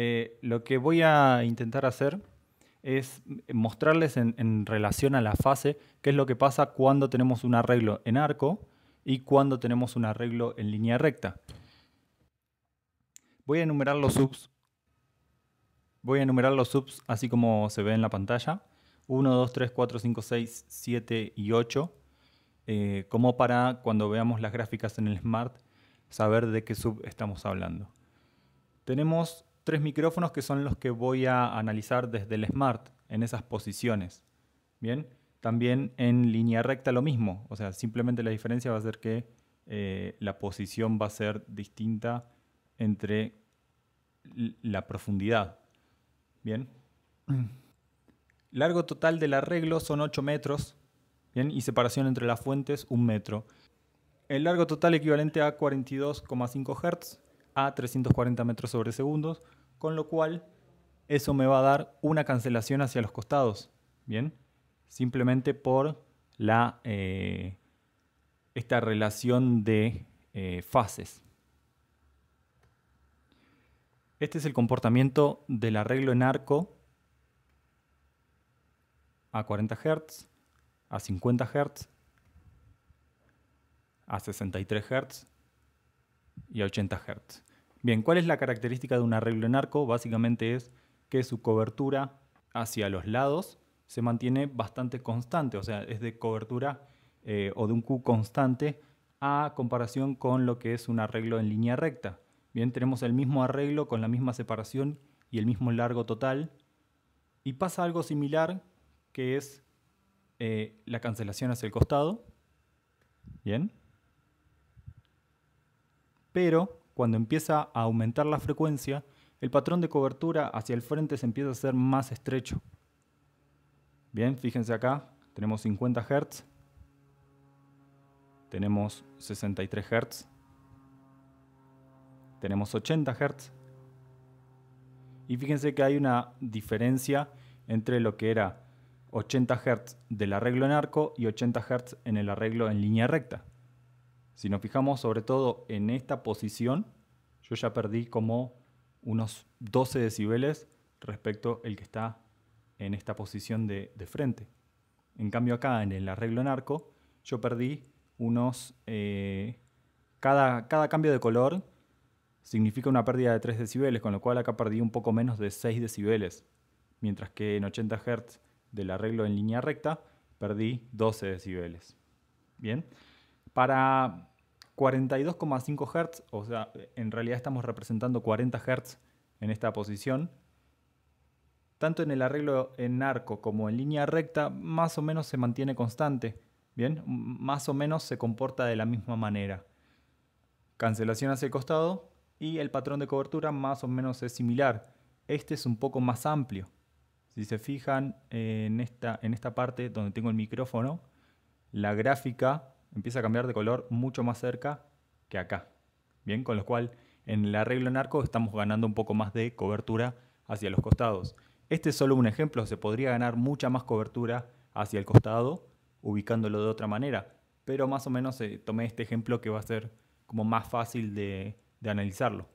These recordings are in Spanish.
Eh, lo que voy a intentar hacer es mostrarles en, relación a la fase qué es lo que pasa cuando tenemos un arreglo en arco y cuando tenemos un arreglo en línea recta. Voy a enumerar los subs. Voy a enumerar los subs así como se ve en la pantalla. 1, 2, 3, 4, 5, 6, 7 y 8. Eh, como para cuando veamos las gráficas en el Smart saber de qué sub estamos hablando. Tenemos tres micrófonos que son los que voy a analizar desde el Smart en esas posiciones. Bien, también en línea recta lo mismo, o sea, simplemente la diferencia va a ser que eh, la posición va a ser distinta entre la profundidad. Bien. Largo total del arreglo son 8 metros, bien, y separación entre las fuentes 1 metro. El largo total equivalente a 42,5 Hz a 340 metros sobre segundos, con lo cual eso me va a dar una cancelación hacia los costados, ¿bien? Simplemente por la, eh, esta relación de eh, fases. Este es el comportamiento del arreglo en arco a 40 Hz, a 50 Hz, a 63 Hz y a 80 Hz. Bien, ¿cuál es la característica de un arreglo en arco? Básicamente es que su cobertura hacia los lados se mantiene bastante constante, o sea, es de cobertura eh, o de un Q constante a comparación con lo que es un arreglo en línea recta. Bien, tenemos el mismo arreglo con la misma separación y el mismo largo total. Y pasa algo similar que es eh, la cancelación hacia el costado. Bien. Pero cuando empieza a aumentar la frecuencia, el patrón de cobertura hacia el frente se empieza a hacer más estrecho. Bien, fíjense acá, tenemos 50 Hz, tenemos 63 Hz, tenemos 80 Hz, y fíjense que hay una diferencia entre lo que era 80 Hz del arreglo en arco y 80 Hz en el arreglo en línea recta. Si nos fijamos sobre todo en esta posición, yo ya perdí como unos 12 decibeles respecto el que está en esta posición de, frente. En cambio acá en el arreglo en arco, yo perdí unos... Eh, cada, cada cambio de color significa una pérdida de 3 decibeles, con lo cual acá perdí un poco menos de 6 decibeles, mientras que en 80 Hz del arreglo en línea recta perdí 12 decibeles. Bien, para 42,5 Hz, o sea, en realidad estamos representando 40 Hz en esta posición. Tanto en el arreglo en arco como en línea recta, más o menos se mantiene constante. Bien, más o menos se comporta de la misma manera. Cancelación hacia el costado y el patrón de cobertura más o menos es similar. Este es un poco más amplio. Si se fijan en esta, en esta parte donde tengo el micrófono, la gráfica empieza a cambiar de color mucho más cerca que acá. Bien, con lo cual en el arreglo narco estamos ganando un poco más de cobertura hacia los costados. Este es solo un ejemplo, se podría ganar mucha más cobertura hacia el costado ubicándolo de otra manera, pero más o menos eh, tomé este ejemplo que va a ser como más fácil de, analizarlo.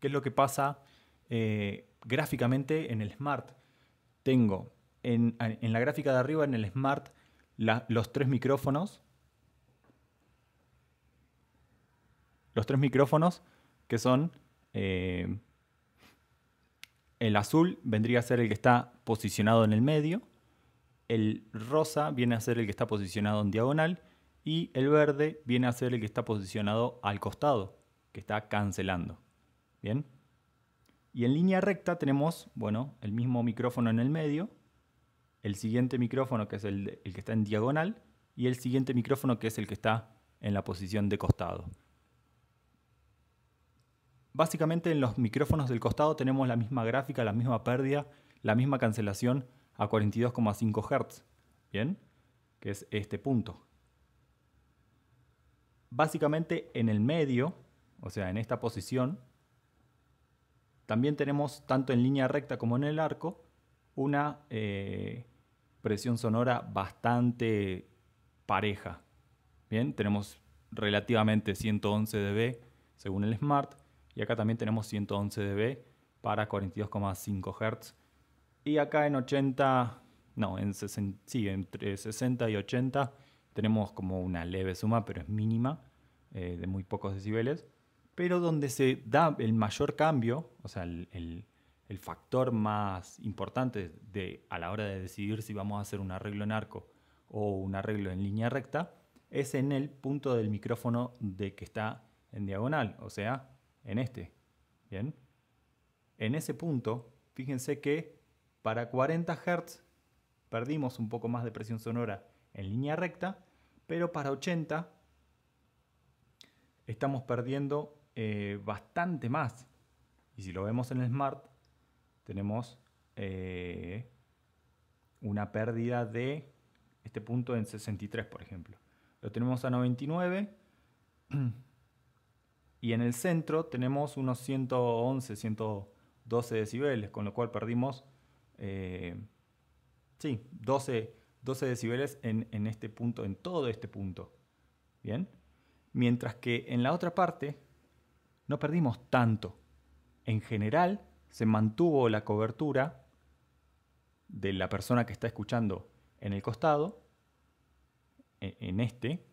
¿Qué es lo que pasa eh, gráficamente en el Smart? Tengo en, la gráfica de arriba, en el Smart, los tres micrófonos. Los tres micrófonos que son eh, el azul vendría a ser el que está posicionado en el medio, el rosa viene a ser el que está posicionado en diagonal y el verde viene a ser el que está posicionado al costado, que está cancelando. ¿Bien? Y en línea recta tenemos, bueno, el mismo micrófono en el medio, el siguiente micrófono que es el, que está en diagonal y el siguiente micrófono que es el que está en la posición de costado. Básicamente en los micrófonos del costado tenemos la misma gráfica, la misma pérdida, la misma cancelación a 42,5 Hz, ¿bien? Que es este punto. Básicamente en el medio, o sea, en esta posición, también tenemos tanto en línea recta como en el arco una eh, presión sonora bastante pareja. Bien, tenemos relativamente 111 dB según el Smart y acá también tenemos 111 dB para 42,5 Hz y acá en 80, no, en sí, entre 60 y 80 tenemos como una leve suma, pero es mínima, eh, de muy pocos decibeles. Pero donde se da el mayor cambio, o sea, el el factor más importante de, a la hora de decidir si vamos a hacer un arreglo en arco o un arreglo en línea recta es en el punto del micrófono de que está en diagonal, o sea, en este. ¿Bien? En ese punto, fíjense que para 40 Hz perdimos un poco más de presión sonora en línea recta, pero para 80 estamos perdiendo eh, bastante más. Y si lo vemos en el Smart, tenemos eh, una pérdida de este punto en 63, por ejemplo. Lo tenemos a 99 y en el centro tenemos unos 111, 112 decibeles, con lo cual perdimos eh, sí, 12, 12 decibeles en, en, este punto, en todo este punto. ¿Bien? Mientras que en la otra parte no perdimos tanto. En general, se mantuvo la cobertura de la persona que está escuchando en el costado, e-, en este,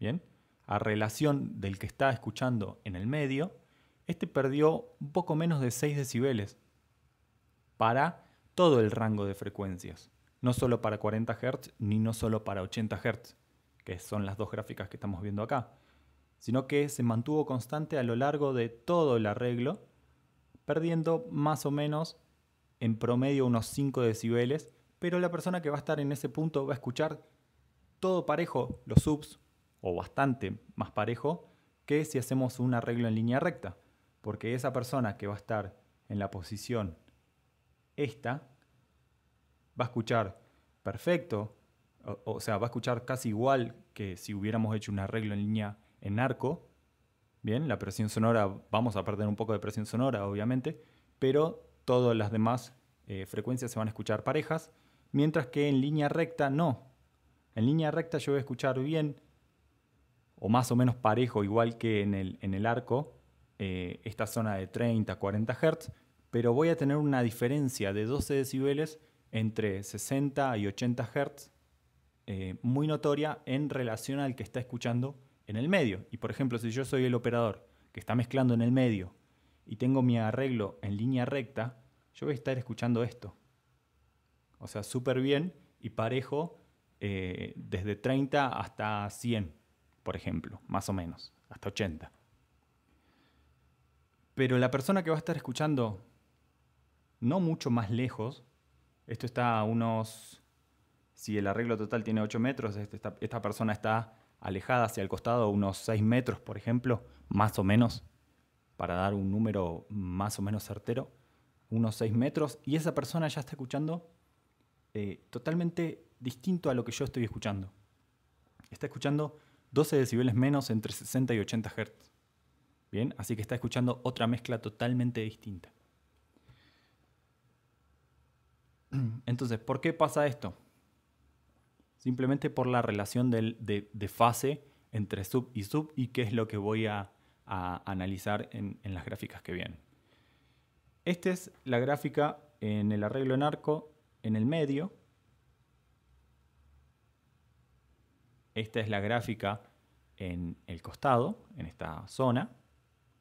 ¿bien? A relación del que está escuchando en el medio, este perdió un poco menos de 6 decibeles para todo el rango de frecuencias, no solo para 40 Hz ni no solo para 80 Hz, que son las dos gráficas que estamos viendo acá, sino que se mantuvo constante a lo largo de todo el arreglo perdiendo más o menos en promedio unos 5 decibeles, pero la persona que va a estar en ese punto va a escuchar todo parejo, los subs, o bastante más parejo, que si hacemos un arreglo en línea recta, porque esa persona que va a estar en la posición esta, va a escuchar perfecto, o, sea, va a escuchar casi igual que si hubiéramos hecho un arreglo en línea en arco, Bien, la presión sonora, vamos a perder un poco de presión sonora, obviamente, pero todas las demás eh, frecuencias se van a escuchar parejas, mientras que en línea recta no. En línea recta yo voy a escuchar bien, o más o menos parejo, igual que en el, en el arco, eh, esta zona de 30, 40 Hz, pero voy a tener una diferencia de 12 decibeles entre 60 y 80 Hz eh, muy notoria en relación al que está escuchando en el medio. Y por ejemplo, si yo soy el operador que está mezclando en el medio y tengo mi arreglo en línea recta, yo voy a estar escuchando esto. O sea, súper bien y parejo eh, desde 30 hasta 100, por ejemplo, más o menos, hasta 80. Pero la persona que va a estar escuchando no mucho más lejos, esto está a unos, si el arreglo total tiene 8 metros, este, esta persona está alejada hacia el costado unos 6 metros, por ejemplo, más o menos, para dar un número más o menos certero, unos 6 metros, y esa persona ya está escuchando eh, totalmente distinto a lo que yo estoy escuchando. Está escuchando 12 decibeles menos entre 60 y 80 Hz. Bien, así que está escuchando otra mezcla totalmente distinta. Entonces, ¿por qué pasa esto? simplemente por la relación de, fase entre sub y sub y qué es lo que voy a, analizar en, en, las gráficas que vienen. Esta es la gráfica en el arreglo en arco en el medio. Esta es la gráfica en el costado, en esta zona,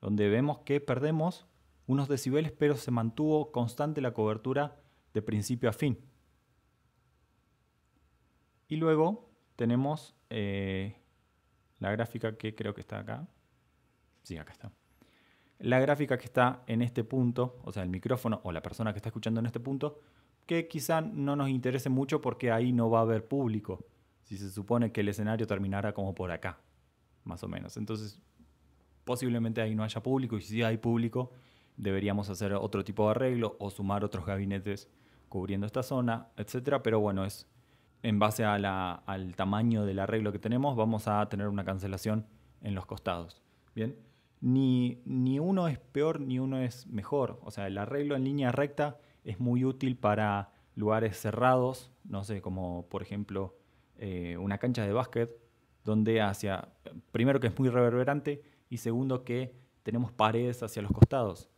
donde vemos que perdemos unos decibeles, pero se mantuvo constante la cobertura de principio a fin. Y luego tenemos eh, la gráfica que creo que está acá. Sí, acá está. La gráfica que está en este punto, o sea, el micrófono o la persona que está escuchando en este punto, que quizá no nos interese mucho porque ahí no va a haber público. Si se supone que el escenario terminara como por acá, más o menos. Entonces, posiblemente ahí no haya público y si hay público, deberíamos hacer otro tipo de arreglo o sumar otros gabinetes cubriendo esta zona, etc. Pero bueno, es en base al tamaño del arreglo que tenemos, vamos a tener una cancelación en los costados. Bien, ni, uno es peor ni uno es mejor. O sea, el arreglo en línea recta es muy útil para lugares cerrados, no sé, como por ejemplo eh, una cancha de básquet, donde hacia, primero que es muy reverberante y segundo que tenemos paredes hacia los costados.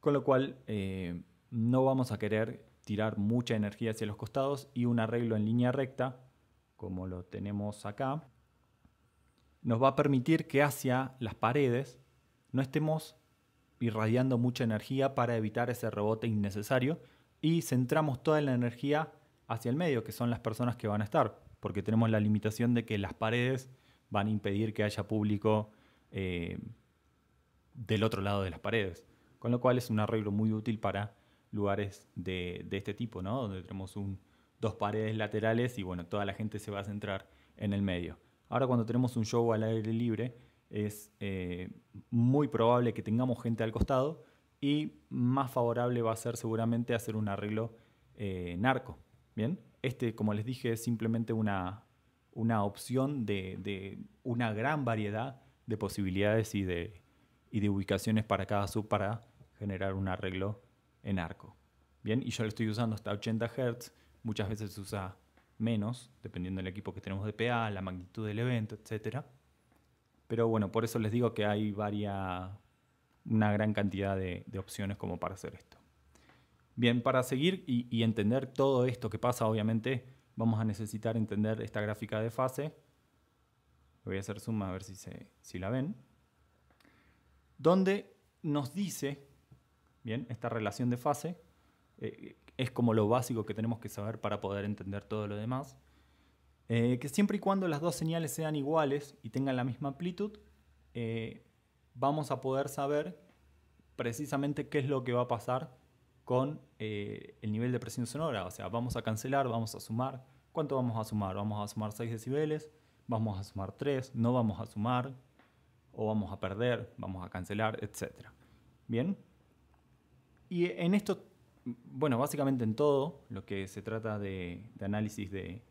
Con lo cual, eh, no vamos a querer tirar mucha energía hacia los costados y un arreglo en línea recta, como lo tenemos acá, nos va a permitir que hacia las paredes no estemos irradiando mucha energía para evitar ese rebote innecesario y centramos toda la energía hacia el medio, que son las personas que van a estar, porque tenemos la limitación de que las paredes van a impedir que haya público eh, del otro lado de las paredes, con lo cual es un arreglo muy útil para lugares de, este tipo, ¿no? Donde tenemos dos paredes laterales y bueno, toda la gente se va a centrar en el medio. Ahora cuando tenemos un show al aire libre es eh, muy probable que tengamos gente al costado y más favorable va a ser seguramente hacer un arreglo eh, narco. Bien, este como les dije es simplemente una, opción de, una gran variedad de posibilidades y de, y de ubicaciones para cada sub para generar un arreglo en arco. Bien, y yo lo estoy usando hasta 80 Hz, muchas veces se usa menos, dependiendo del equipo que tenemos de PA, la magnitud del evento, etc. Pero bueno, por eso les digo que hay varias, una gran cantidad de, opciones como para hacer esto. Bien, para seguir y, entender todo esto que pasa, obviamente vamos a necesitar entender esta gráfica de fase. Voy a hacer zoom a ver si, se, si la ven. Donde nos dice Bien, esta relación de fase eh, es como lo básico que tenemos que saber para poder entender todo lo demás. Eh, que siempre y cuando las dos señales sean iguales y tengan la misma amplitud, eh, vamos a poder saber precisamente qué es lo que va a pasar con el nivel de presión sonora. O sea, vamos a cancelar, vamos a sumar. ¿Cuánto vamos a sumar? Vamos a sumar 6 decibeles, vamos a sumar 3, no vamos a sumar, o vamos a perder, vamos a cancelar, etcétera Bien, y en esto, bueno, básicamente en todo lo que se trata de, análisis de,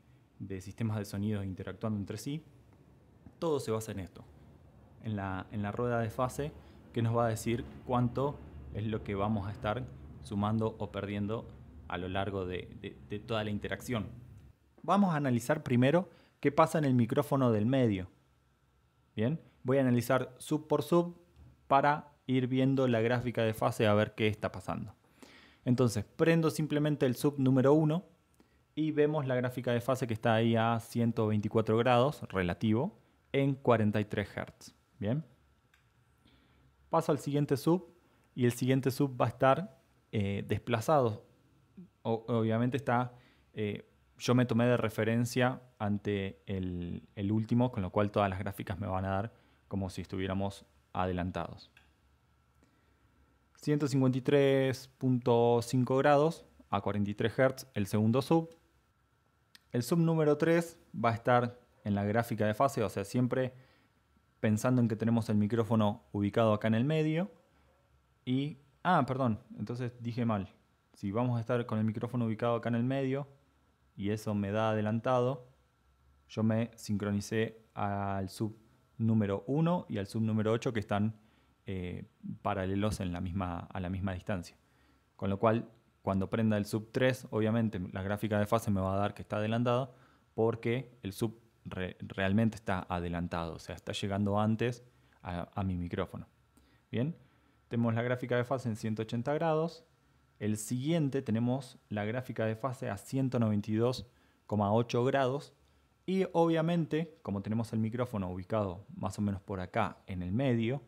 sistemas de sonidos interactuando entre sí, todo se basa en esto, en la, en la rueda de fase que nos va a decir cuánto es lo que vamos a estar sumando o perdiendo a lo largo de, de, toda la interacción. Vamos a analizar primero qué pasa en el micrófono del medio. Bien, voy a analizar sub por sub para ir viendo la gráfica de fase a ver qué está pasando. Entonces, prendo simplemente el sub número 1 y vemos la gráfica de fase que está ahí a 124 grados relativo en 43 Hz. Bien. Paso al siguiente sub y el siguiente sub va a estar eh, desplazado. obviamente está... Eh, yo me tomé de referencia ante el último, con lo cual todas las gráficas me van a dar como si estuviéramos adelantados. 153.5 grados a 43 Hz el segundo sub. El sub número 3 va a estar en la gráfica de fase, o sea, siempre pensando en que tenemos el micrófono ubicado acá en el medio. Y, ah, perdón, entonces dije mal. Si vamos a estar con el micrófono ubicado acá en el medio y eso me da adelantado, yo me sincronicé al sub número 1 y al sub número 8 que están eh, paralelos en la misma, a la misma distancia. Con lo cual, cuando prenda el sub 3, obviamente la gráfica de fase me va a dar que está adelantado porque el sub realmente está adelantado, o sea, está llegando antes a, a mi micrófono. Bien, tenemos la gráfica de fase en 180 grados. El siguiente tenemos la gráfica de fase a 192,8 grados. Y obviamente, como tenemos el micrófono ubicado más o menos por acá en el medio,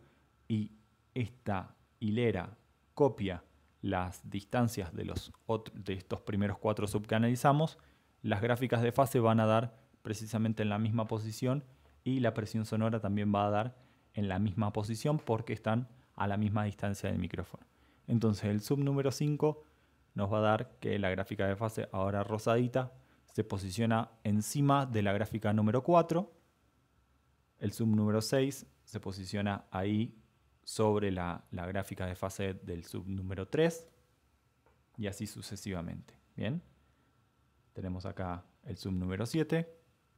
y esta hilera copia las distancias de, los de estos primeros cuatro sub que analizamos, las gráficas de fase van a dar precisamente en la misma posición y la presión sonora también va a dar en la misma posición porque están a la misma distancia del micrófono. Entonces el sub número 5 nos va a dar que la gráfica de fase ahora rosadita se posiciona encima de la gráfica número 4. El sub número 6 se posiciona ahí sobre la, gráfica de fase del número 3 y así sucesivamente. Bien, tenemos acá el número 7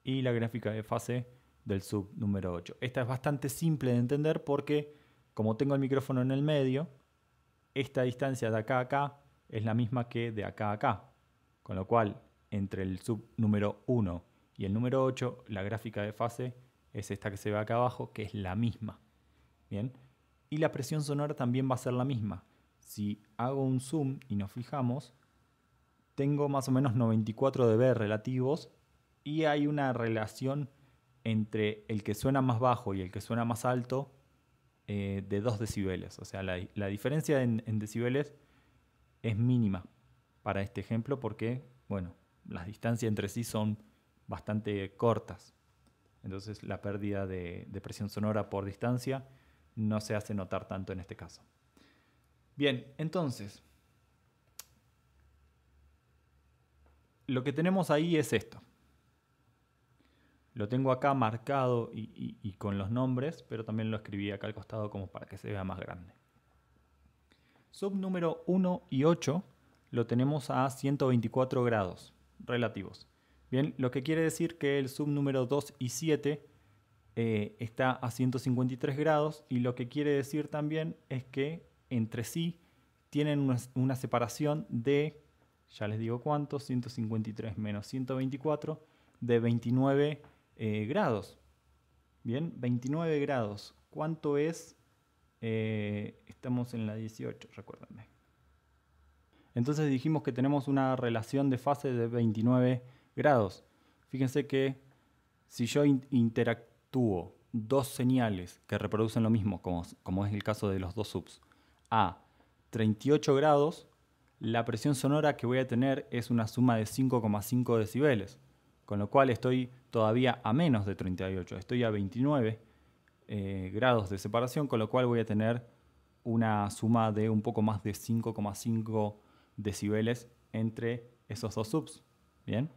y la gráfica de fase del número 8. Esta es bastante simple de entender porque como tengo el micrófono en el medio, esta distancia de acá a acá es la misma que de acá a acá. Con lo cual, entre el número 1 y el número 8, la gráfica de fase es esta que se ve acá abajo, que es la misma. Bien, y la presión sonora también va a ser la misma. Si hago un zoom y nos fijamos, tengo más o menos 94 dB relativos y hay una relación entre el que suena más bajo y el que suena más alto eh, de 2 decibeles. O sea, la, diferencia en, en, decibeles es mínima para este ejemplo porque, bueno, las distancias entre sí son bastante cortas. Entonces la pérdida de, de presión sonora por distancia no se hace notar tanto en este caso. Bien, entonces, lo que tenemos ahí es esto. Lo tengo acá marcado y, con los nombres, pero también lo escribí acá al costado como para que se vea más grande. Sub 1 y 8 lo tenemos a 124 grados relativos. Bien, lo que quiere decir que el subnúmero 2 y 7 eh, está a 153 grados y lo que quiere decir también es que entre sí tienen una, separación de, ya les digo cuánto, 153 menos 124, de 29 eh, grados. Bien, 29 grados. ¿Cuánto es? Eh, estamos en la 18, recuérdenme. Entonces dijimos que tenemos una relación de fase de 29 grados. Fíjense que si yo interactúo tuvo dos señales que reproducen lo mismo, como, como es el caso de los dos subs, a 38 grados, la presión sonora que voy a tener es una suma de 5,5 decibeles, con lo cual estoy todavía a menos de 38, estoy a 29 eh, grados de separación, con lo cual voy a tener una suma de un poco más de 5,5 decibeles entre esos dos subs, ¿bien?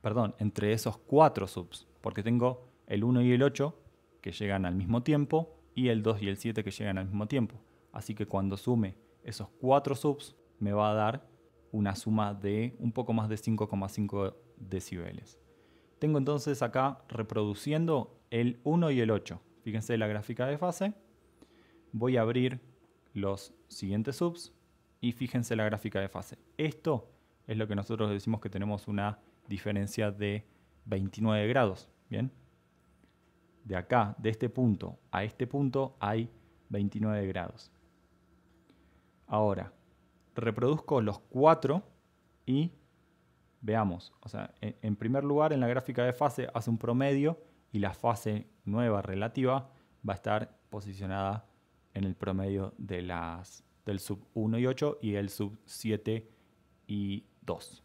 Perdón, entre esos cuatro subs porque tengo el 1 y el 8 que llegan al mismo tiempo y el 2 y el 7 que llegan al mismo tiempo. Así que cuando sume esos 4 subs me va a dar una suma de un poco más de 5,5 decibeles. Tengo entonces acá reproduciendo el 1 y el 8. Fíjense la gráfica de fase. Voy a abrir los siguientes subs y fíjense la gráfica de fase. Esto es lo que nosotros decimos que tenemos una diferencia de 29 grados, ¿bien? De acá, de este punto a este punto hay 29 grados. Ahora, reproduzco los 4 y veamos, o sea, en primer lugar en la gráfica de fase hace un promedio y la fase nueva relativa va a estar posicionada en el promedio de las, del sub 1 y 8 y el sub 7 y 2.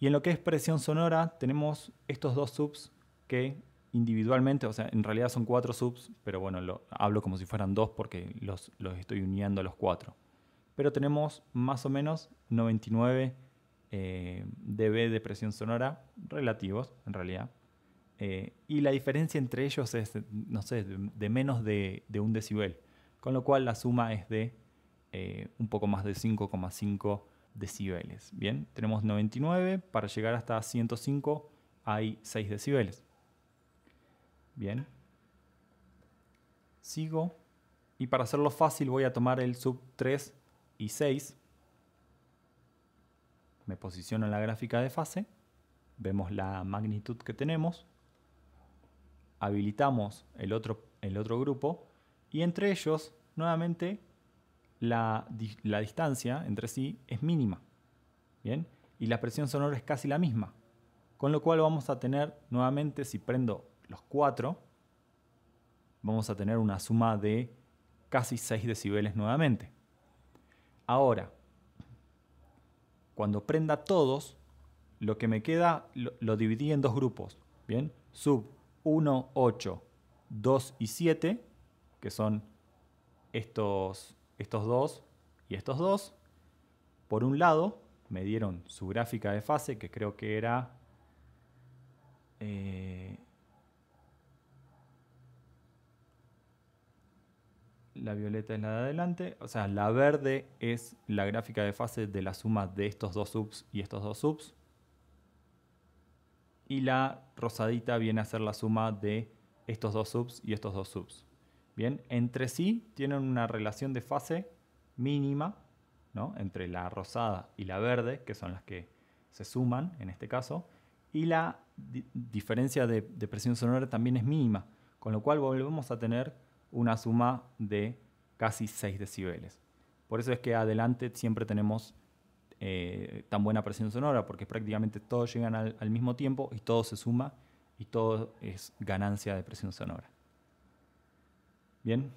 Y en lo que es presión sonora, tenemos estos dos subs que individualmente, o sea, en realidad son cuatro subs, pero bueno, lo, hablo como si fueran dos porque los, estoy uniendo a los cuatro. Pero tenemos más o menos 99 eh, dB de presión sonora relativos, en realidad. Eh, y la diferencia entre ellos es, no sé, de menos de, un decibel. Con lo cual la suma es de eh, un poco más de 5,5 decibeles. Bien, tenemos 99, para llegar hasta 105 hay 6 decibeles. Bien, sigo y para hacerlo fácil voy a tomar el sub 3 y 6. Me posiciono en la gráfica de fase, vemos la magnitud que tenemos, habilitamos el otro, el otro grupo y entre ellos nuevamente la, distancia entre sí es mínima. ¿Bien? Y la presión sonora es casi la misma. Con lo cual vamos a tener nuevamente, si prendo los cuatro, vamos a tener una suma de casi 6 decibeles nuevamente. Ahora, cuando prenda todos, lo que me queda lo, lo dividí en dos grupos. Bien, sub 1, 8, 2 y 7, que son estos estos dos y estos dos, por un lado, me dieron su gráfica de fase, que creo que era... Eh, la violeta es la de adelante, o sea, la verde es la gráfica de fase de la suma de estos dos subs y estos dos subs. Y la rosadita viene a ser la suma de estos dos subs y estos dos subs. Bien, entre sí tienen una relación de fase mínima, Entre la rosada y la verde, que son las que se suman en este caso, y la diferencia de, presión sonora también es mínima, con lo cual volvemos a tener una suma de casi 6 decibeles. Por eso es que adelante siempre tenemos eh, tan buena presión sonora, porque prácticamente todos llegan al mismo tiempo y todo se suma y todo es ganancia de presión sonora. Bien,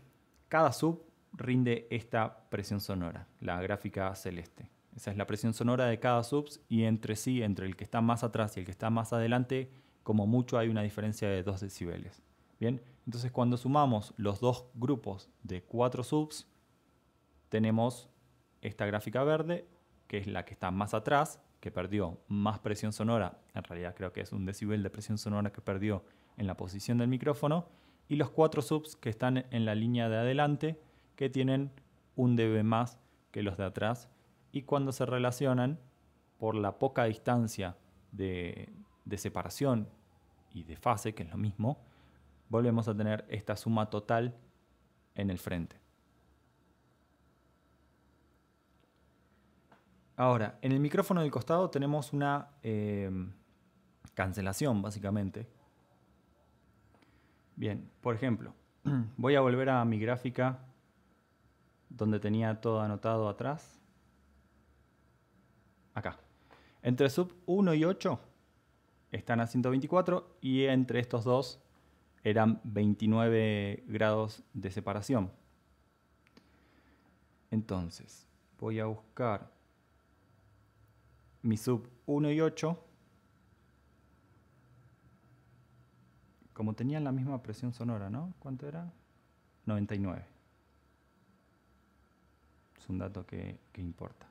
cada sub rinde esta presión sonora, la gráfica celeste. Esa es la presión sonora de cada sub y entre sí, entre el que está más atrás y el que está más adelante, como mucho hay una diferencia de 2 decibeles. Bien, entonces cuando sumamos los dos grupos de 4 subs, tenemos esta gráfica verde, que es la que está más atrás, que perdió más presión sonora, en realidad creo que es un decibel de presión sonora que perdió en la posición del micrófono, y los cuatro subs que están en la línea de adelante que tienen un dB más que los de atrás y cuando se relacionan por la poca distancia de, separación y de fase, que es lo mismo, volvemos a tener esta suma total en el frente. Ahora, en el micrófono del costado tenemos una eh, cancelación, básicamente, Bien, por ejemplo, voy a volver a mi gráfica donde tenía todo anotado atrás. Acá. Entre sub 1 y 8 están a 124 y entre estos dos eran 29 grados de separación. Entonces, voy a buscar mi sub 1 y 8 Como tenían la misma presión sonora, ¿no? ¿Cuánto era? 99. Es un dato que, importa.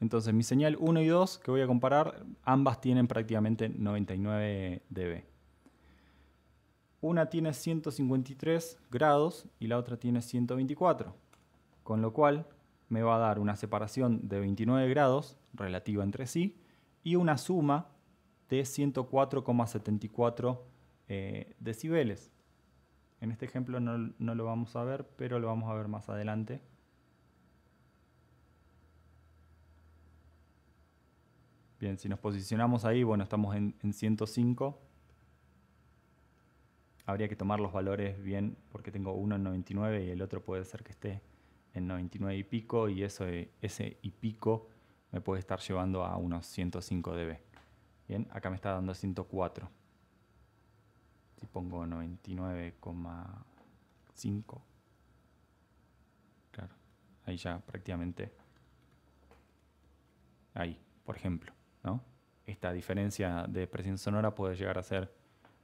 Entonces, mi señal 1 y 2 que voy a comparar, ambas tienen prácticamente 99 dB. Una tiene 153 grados y la otra tiene 124, con lo cual me va a dar una separación de 29 grados relativa entre sí y una suma de 104,74 eh, decibeles. En este ejemplo no, lo vamos a ver, pero lo vamos a ver más adelante. Bien, si nos posicionamos ahí, bueno, estamos en, 105. Habría que tomar los valores bien porque tengo uno en 99 y el otro puede ser que esté en 99 y pico y eso, eh, ese y pico me puede estar llevando a unos 105 dB. Bien, acá me está dando 104. Si pongo 99,5. Claro, ahí ya prácticamente. Ahí, por ejemplo, ¿no? Esta diferencia de presión sonora puede llegar a ser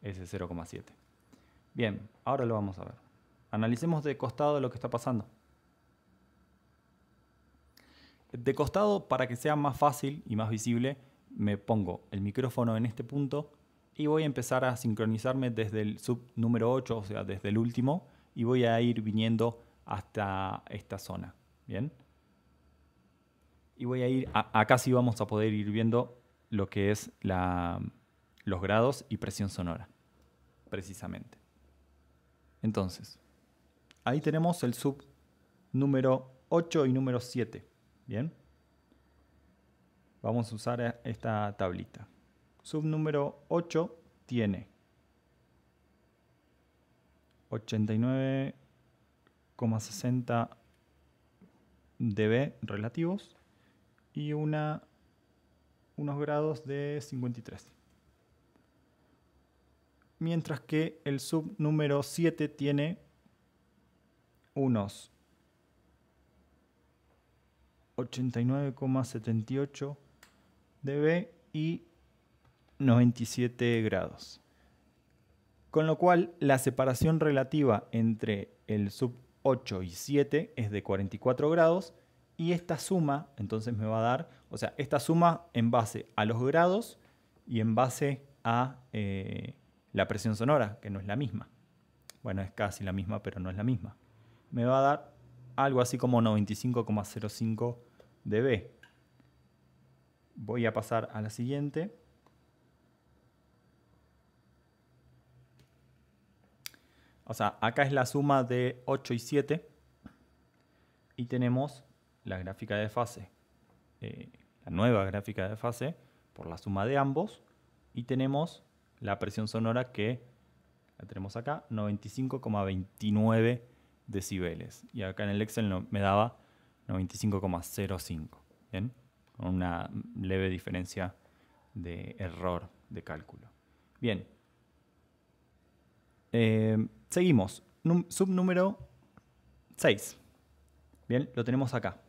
ese 0,7. Bien, ahora lo vamos a ver. Analicemos de costado lo que está pasando. De costado, para que sea más fácil y más visible, me pongo el micrófono en este punto y voy a empezar a sincronizarme desde el sub número 8, o sea, desde el último, y voy a ir viniendo hasta esta zona. Bien. Y voy a ir, acá sí vamos a poder ir viendo lo que es los grados y presión sonora, precisamente. Entonces, ahí tenemos el sub número 8 y número 7. Bien. Vamos a usar e-, esta tablita. número 8 tiene 89,60 dB relativos y una, unos grados de 53. Mientras que el sub número 7 tiene unos 89,78 de B y 97 grados. Con lo cual, la separación relativa entre el sub 8 y 7 es de 44 grados y esta suma, entonces me va a dar, o sea, esta suma en base a los grados y en base a eh, la presión sonora, que no es la misma. Bueno, es casi la misma, pero no es la misma. Me va a dar algo así como 95,05 dB. Voy a pasar a la siguiente. O sea, acá es la suma de 8 y 7. Y tenemos la gráfica de fase, eh, la nueva gráfica de fase, por la suma de ambos. Y tenemos la presión sonora que la tenemos acá, 95,29 decibeles. Y acá en el Excel me daba 95,05. ¿Bien? una leve diferencia de error de cálculo. Bien. Eh, seguimos. Sub subnúmero 6. Bien, lo tenemos acá.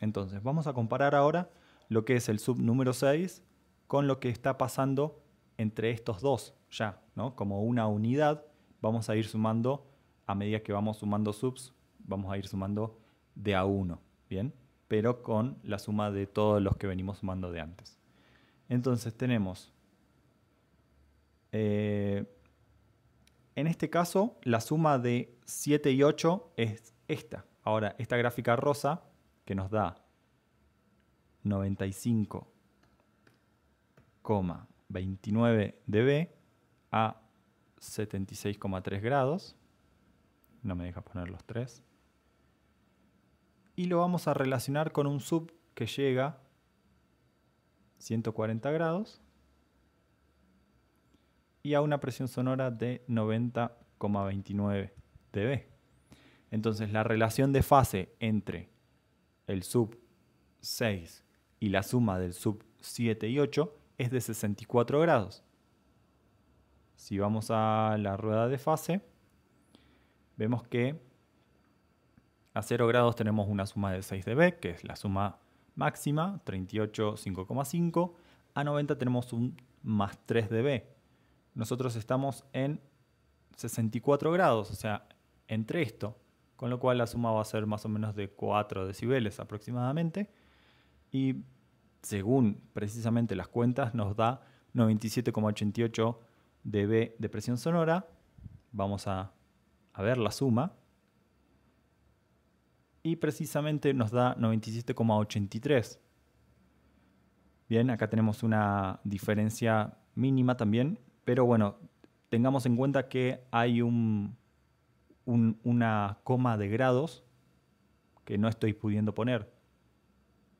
Entonces, vamos a comparar ahora lo que es el número 6 con lo que está pasando entre estos dos ya, ¿no? Como una unidad, vamos a ir sumando, a medida que vamos sumando subs, vamos a ir sumando de a uno, ¿bien? pero con la suma de todos los que venimos sumando de antes. Entonces tenemos, eh, en este caso, la suma de 7 y 8 es esta. Ahora, esta gráfica rosa que nos da 95,29 dB a 76,3 grados. No me deja poner los 3 y lo vamos a relacionar con un sub que llega 140 grados y a una presión sonora de 90,29 dB. Entonces la relación de fase entre el sub 6 y la suma del sub 7 y 8 es de 64 grados. Si vamos a la rueda de fase, vemos que a 0 grados tenemos una suma de 6 dB, que es la suma máxima, 38, A 90 tenemos un más 3 dB. Nosotros estamos en 64 grados, o sea, entre esto, con lo cual la suma va a ser más o menos de 4 decibeles aproximadamente. Y según precisamente las cuentas, nos da 97,88 dB de presión sonora. Vamos a, a ver la suma y precisamente nos da 97,83. Bien, acá tenemos una diferencia mínima también, pero bueno, tengamos en cuenta que hay un, una coma de grados que no estoy pudiendo poner.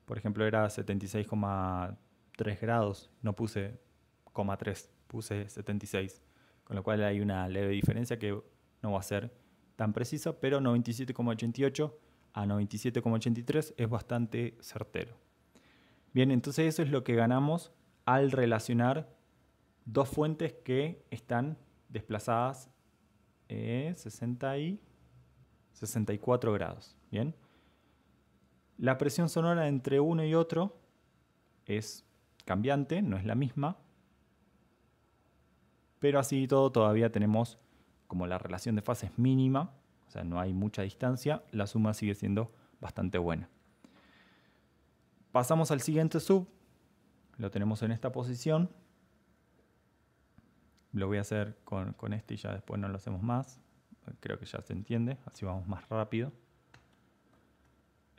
Por ejemplo, era 76,3 grados, no puse coma 3, puse 76, con lo cual hay una leve diferencia que no va a ser tan precisa, pero 97,88 a 97,83 es bastante certero. Bien, entonces eso es lo que ganamos al relacionar dos fuentes que están desplazadas 60 eh, y 64 grados. Bien. La presión sonora entre uno y otro es cambiante, no es la misma, pero así y todo todavía tenemos como la relación de fases mínima, o sea, no hay mucha distancia, la suma sigue siendo bastante buena. Pasamos al siguiente sub, lo tenemos en esta posición. Lo voy a hacer con, este y ya después no lo hacemos más. Creo que ya se entiende, así vamos más rápido.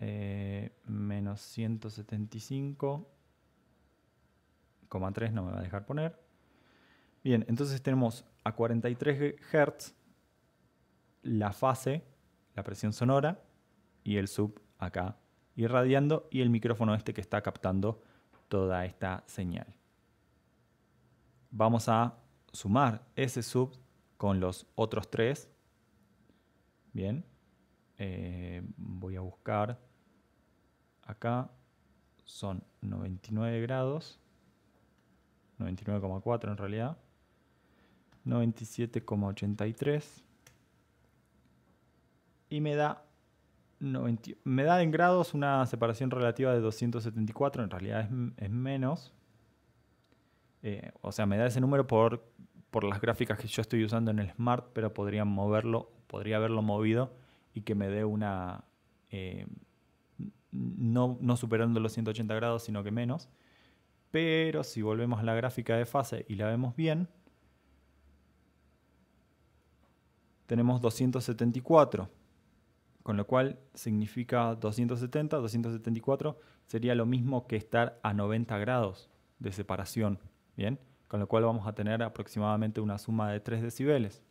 Eh, menos 175,3 no me va a dejar poner. Bien, entonces tenemos a 43 Hz la fase, la presión sonora y el sub acá irradiando y el micrófono este que está captando toda esta señal. Vamos a sumar ese sub con los otros tres. Bien, eh, voy a buscar acá, son 99 grados, 99,4 en realidad, 97,83 y me da, me da en grados una separación relativa de 274, en realidad es, menos. Eh, o sea, me da ese número por, por las gráficas que yo estoy usando en el Smart, pero podría moverlo, podría haberlo movido y que me dé una... Eh, no, no superando los 180 grados, sino que menos. Pero si volvemos a la gráfica de fase y la vemos bien, tenemos 274 con lo cual significa 270, 274 sería lo mismo que estar a 90 grados de separación, ¿bien? Con lo cual vamos a tener aproximadamente una suma de 3 decibeles.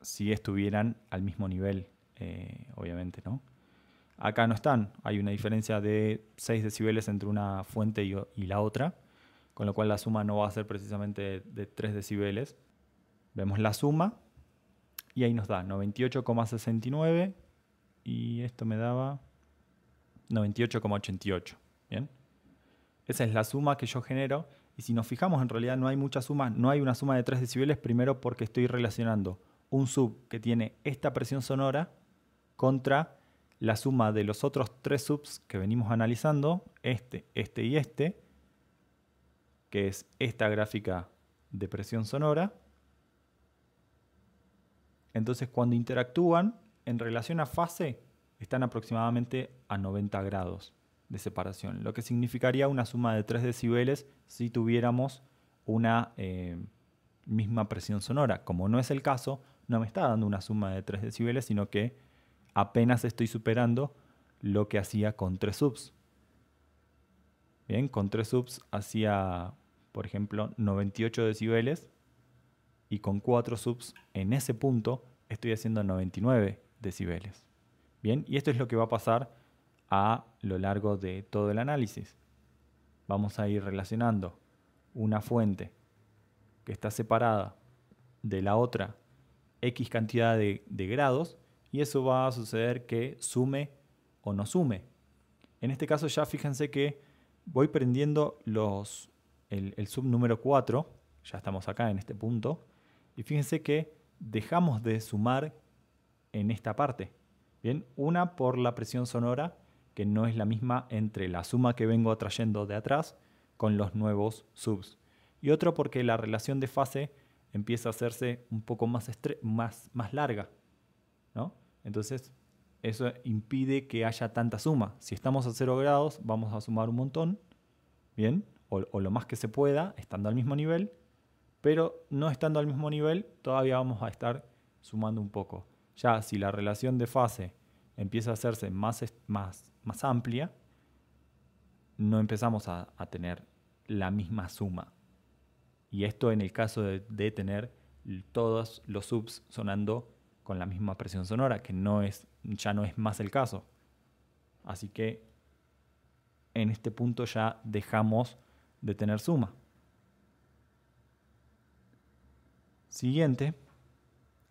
Si estuvieran al mismo nivel, eh, obviamente, ¿no? Acá no están, hay una diferencia de 6 decibeles entre una fuente y, y la otra, con lo cual la suma no va a ser precisamente de 3 decibeles. Vemos la suma, y ahí nos da 98,69 y esto me daba 98,88. ¿Bien? Esa es la suma que yo genero. Y si nos fijamos, en realidad no hay muchas suma, no hay una suma de 3 decibeles, primero porque estoy relacionando un sub que tiene esta presión sonora contra la suma de los otros tres subs que venimos analizando, este, este y este, que es esta gráfica de presión sonora, entonces, cuando interactúan, en relación a fase, están aproximadamente a 90 grados de separación, lo que significaría una suma de 3 decibeles si tuviéramos una eh, misma presión sonora. Como no es el caso, no me está dando una suma de 3 decibeles, sino que apenas estoy superando lo que hacía con 3 subs. Bien, con 3 subs hacía, por ejemplo, 98 decibeles y con 4 subs en ese punto estoy haciendo 99 decibeles. Bien, y esto es lo que va a pasar a lo largo de todo el análisis. Vamos a ir relacionando una fuente que está separada de la otra X cantidad de, grados y eso va a suceder que sume o no sume. En este caso ya fíjense que voy prendiendo los, el sub número 4, ya estamos acá en este punto, y fíjense que dejamos de sumar en esta parte. Bien, una por la presión sonora, que no es la misma entre la suma que vengo trayendo de atrás con los nuevos subs. Y otro porque la relación de fase empieza a hacerse un poco más, más, larga. ¿no? Entonces, eso impide que haya tanta suma. Si estamos a 0 grados, vamos a sumar un montón, ¿bien? o lo más que se pueda, estando al mismo nivel pero no estando al mismo nivel, todavía vamos a estar sumando un poco. Ya si la relación de fase empieza a hacerse más, más, amplia, no empezamos a, tener la misma suma. Y esto en el caso de, tener todos los subs sonando con la misma presión sonora, que no es, ya no es más el caso. Así que en este punto ya dejamos de tener suma. siguiente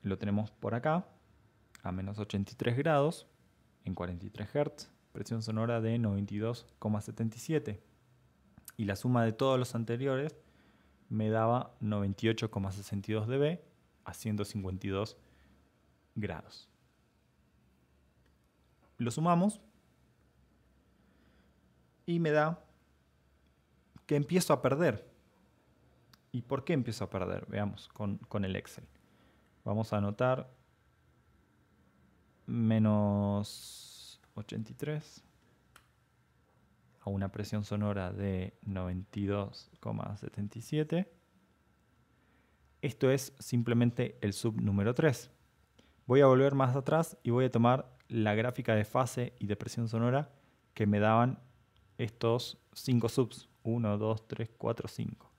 lo tenemos por acá, a menos 83 grados, en 43 Hz, presión sonora de 92,77. Y la suma de todos los anteriores me daba 98,62 dB a 152 grados. Lo sumamos y me da que empiezo a perder ¿Y por qué empiezo a perder? Veamos, con, el Excel. Vamos a anotar menos 83 a una presión sonora de 92,77. Esto es simplemente el sub número 3. Voy a volver más atrás y voy a tomar la gráfica de fase y de presión sonora que me daban estos 5 subs. 1, 2, 3, 4, 5.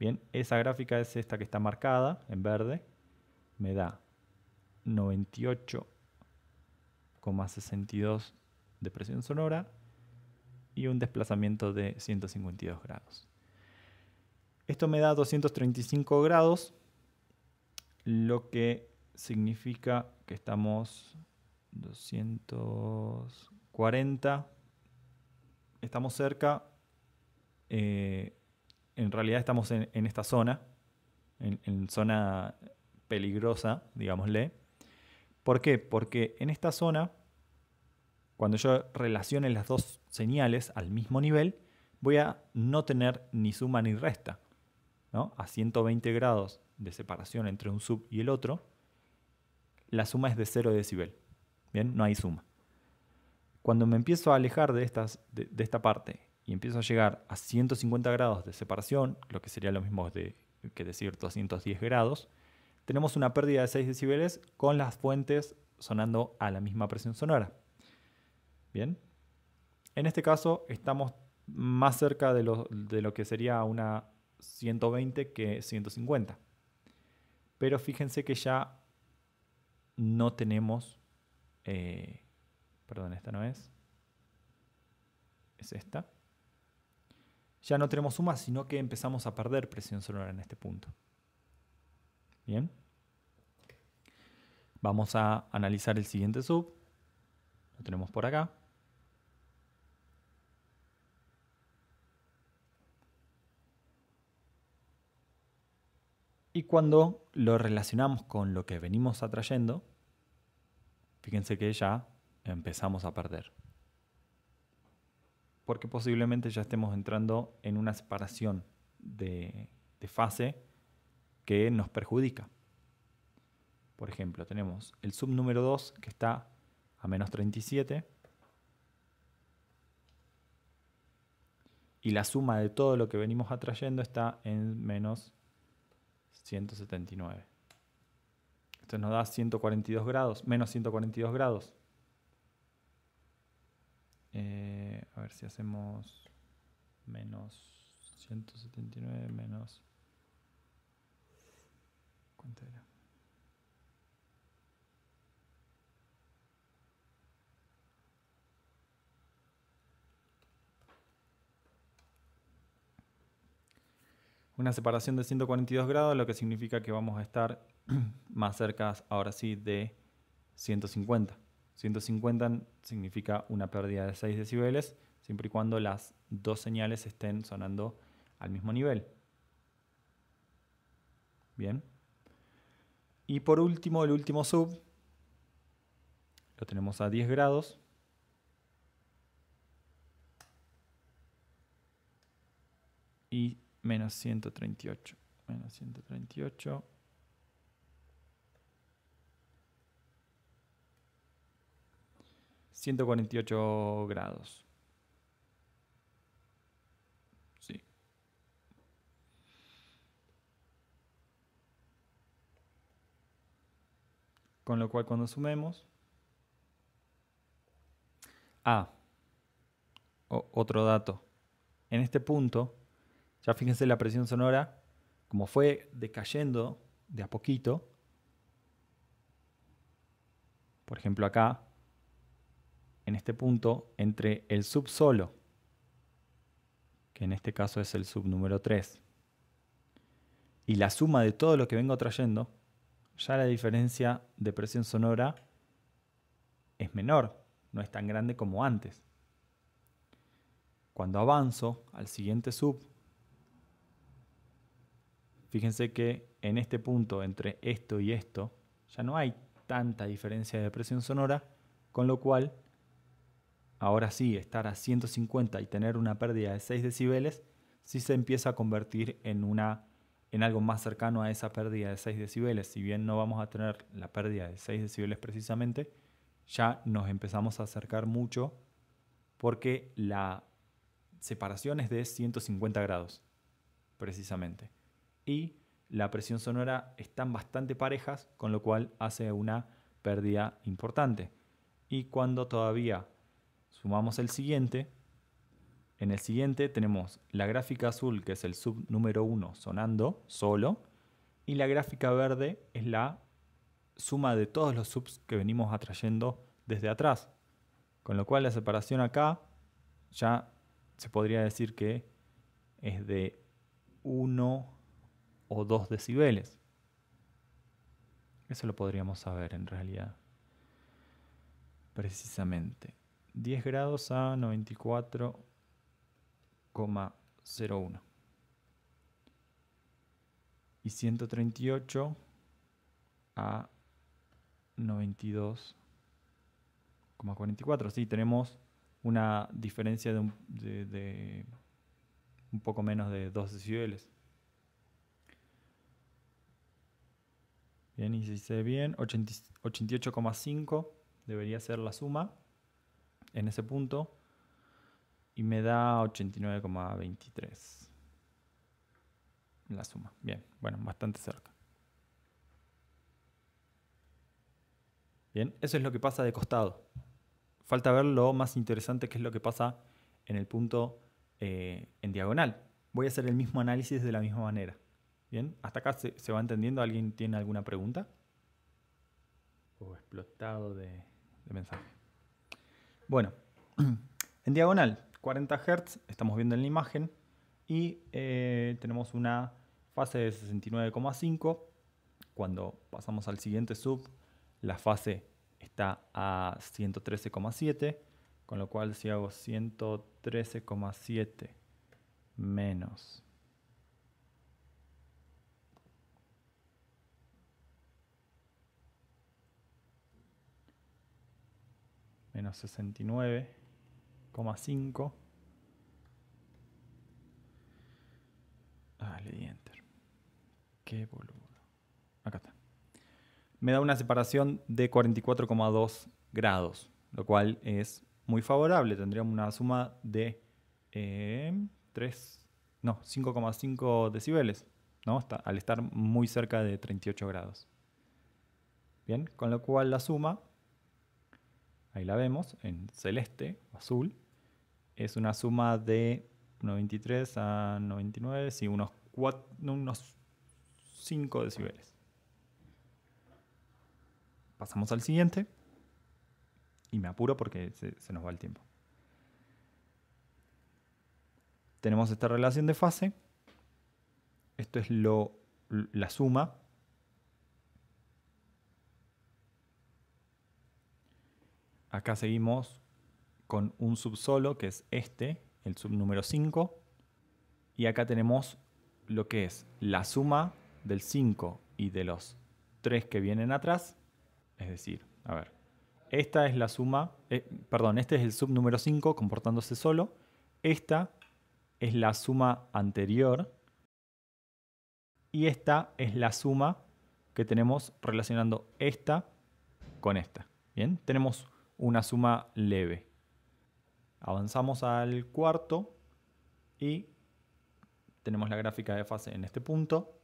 Bien, esa gráfica es esta que está marcada en verde. Me da 98,62 de presión sonora y un desplazamiento de 152 grados. Esto me da 235 grados, lo que significa que estamos 240, estamos cerca eh, en realidad estamos en, esta zona, en, zona peligrosa, digámosle. ¿Por qué? Porque en esta zona, cuando yo relacione las dos señales al mismo nivel, voy a no tener ni suma ni resta. ¿no? A 120 grados de separación entre un sub y el otro, la suma es de 0 decibel. Bien, no hay suma. Cuando me empiezo a alejar de, de esta parte y empiezo a llegar a 150 grados de separación, lo que sería lo mismo que decir 210 grados, tenemos una pérdida de 6 decibeles con las fuentes sonando a la misma presión sonora. Bien, en este caso estamos más cerca de lo, que sería una 120 que 150. Pero fíjense que ya no tenemos... Eh, perdón, esta no es. Es esta ya no tenemos suma, sino que empezamos a perder presión solar en este punto. Bien. Vamos a analizar el siguiente sub. Lo tenemos por acá. Y cuando lo relacionamos con lo que venimos atrayendo, fíjense que ya empezamos a perder porque posiblemente ya estemos entrando en una separación de, fase que nos perjudica. Por ejemplo, tenemos el número 2 que está a menos 37 y la suma de todo lo que venimos atrayendo está en menos 179. Esto nos da 142 grados, menos 142 grados. Eh, a ver si hacemos menos 179 menos... Una separación de 142 grados, lo que significa que vamos a estar más cerca ahora sí de 150. 150 significa una pérdida de 6 decibeles, siempre y cuando las dos señales estén sonando al mismo nivel. Bien. Y por último, el último sub lo tenemos a 10 grados. Y menos 138. Menos 138. 148 grados. Sí. Con lo cual cuando sumemos... Ah, otro dato. En este punto, ya fíjense la presión sonora, como fue decayendo de a poquito, por ejemplo acá, en este punto entre el sub solo, que en este caso es el sub número 3, y la suma de todo lo que vengo trayendo, ya la diferencia de presión sonora es menor, no es tan grande como antes. Cuando avanzo al siguiente sub, fíjense que en este punto entre esto y esto ya no hay tanta diferencia de presión sonora, con lo cual ahora sí, estar a 150 y tener una pérdida de 6 decibeles, sí se empieza a convertir en, una, en algo más cercano a esa pérdida de 6 decibeles. Si bien no vamos a tener la pérdida de 6 decibeles precisamente, ya nos empezamos a acercar mucho porque la separación es de 150 grados, precisamente. Y la presión sonora están bastante parejas, con lo cual hace una pérdida importante. Y cuando todavía Sumamos el siguiente. En el siguiente tenemos la gráfica azul, que es el sub número 1 sonando solo, y la gráfica verde es la suma de todos los subs que venimos atrayendo desde atrás. Con lo cual la separación acá ya se podría decir que es de 1 o 2 decibeles. Eso lo podríamos saber en realidad. Precisamente. 10 grados a 94,01 y 138 a 92,44. Sí, tenemos una diferencia de un, de un poco menos de 2 decibeles. Bien, y si se ve bien, 88,5 debería ser la suma en ese punto y me da 89,23 la suma. Bien, bueno, bastante cerca. Bien, eso es lo que pasa de costado. Falta ver lo más interesante que es lo que pasa en el punto eh, en diagonal. Voy a hacer el mismo análisis de la misma manera. Bien, hasta acá se, va entendiendo. ¿Alguien tiene alguna pregunta? o explotado de mensaje. Bueno, en diagonal, 40 Hz, estamos viendo en la imagen, y eh, tenemos una fase de 69,5. Cuando pasamos al siguiente sub, la fase está a 113,7, con lo cual si hago 113,7 menos menos 69,5. Ah, le di enter. Qué boludo. Acá está. Me da una separación de 44,2 grados, lo cual es muy favorable. Tendríamos una suma de 3, eh, no, 5,5 decibeles, ¿no? al estar muy cerca de 38 grados. Bien, con lo cual la suma ahí la vemos, en celeste, azul, es una suma de 93 a 99, sí, unos, 5 decibeles. Pasamos al siguiente y me apuro porque se, se nos va el tiempo. Tenemos esta relación de fase. Esto es lo, la suma Acá seguimos con un subsolo que es este, el sub número 5. Y acá tenemos lo que es la suma del 5 y de los 3 que vienen atrás. Es decir, a ver, esta es la suma, eh, perdón, este es el subnúmero 5 comportándose solo. Esta es la suma anterior. Y esta es la suma que tenemos relacionando esta con esta. Bien, tenemos una suma leve. Avanzamos al cuarto y tenemos la gráfica de fase en este punto.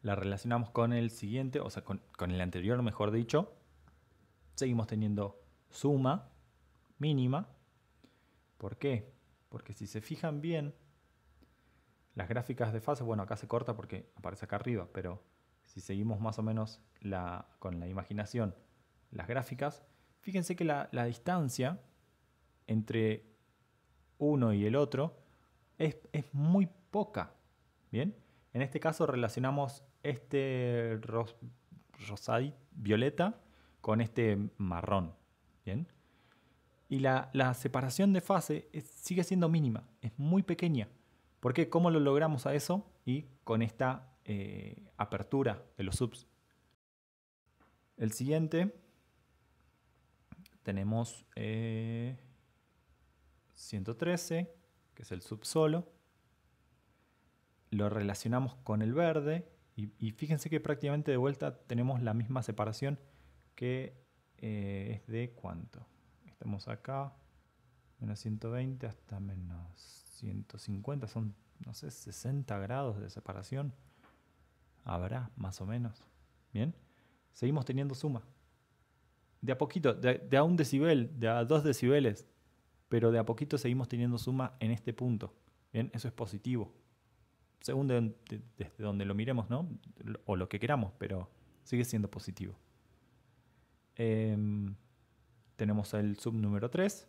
La relacionamos con el siguiente, o sea, con, el anterior, mejor dicho. Seguimos teniendo suma mínima. ¿Por qué? Porque si se fijan bien, las gráficas de fase, bueno, acá se corta porque aparece acá arriba, pero si seguimos más o menos con la imaginación las gráficas, fíjense que la, distancia entre uno y el otro es, muy poca. Bien, en este caso relacionamos este ros, violeta con este marrón. Bien, y la, separación de fase sigue siendo mínima, es muy pequeña. ¿Por qué? ¿Cómo lo logramos a eso? Y con esta eh, apertura de los subs. El siguiente tenemos 113, eh, que es el sub solo. Lo relacionamos con el verde y, fíjense que prácticamente de vuelta tenemos la misma separación que eh, es de cuánto. Estamos acá, menos 120 hasta menos 150, son, no sé, 60 grados de separación habrá, más o menos. ¿Bien? Seguimos teniendo suma. De a poquito, de, a un decibel, de a dos decibeles, pero de a poquito seguimos teniendo suma en este punto. ¿Bien? Eso es positivo. Según desde donde lo miremos, ¿no? O lo que queramos, pero sigue siendo positivo. Em, tenemos el sub número 3,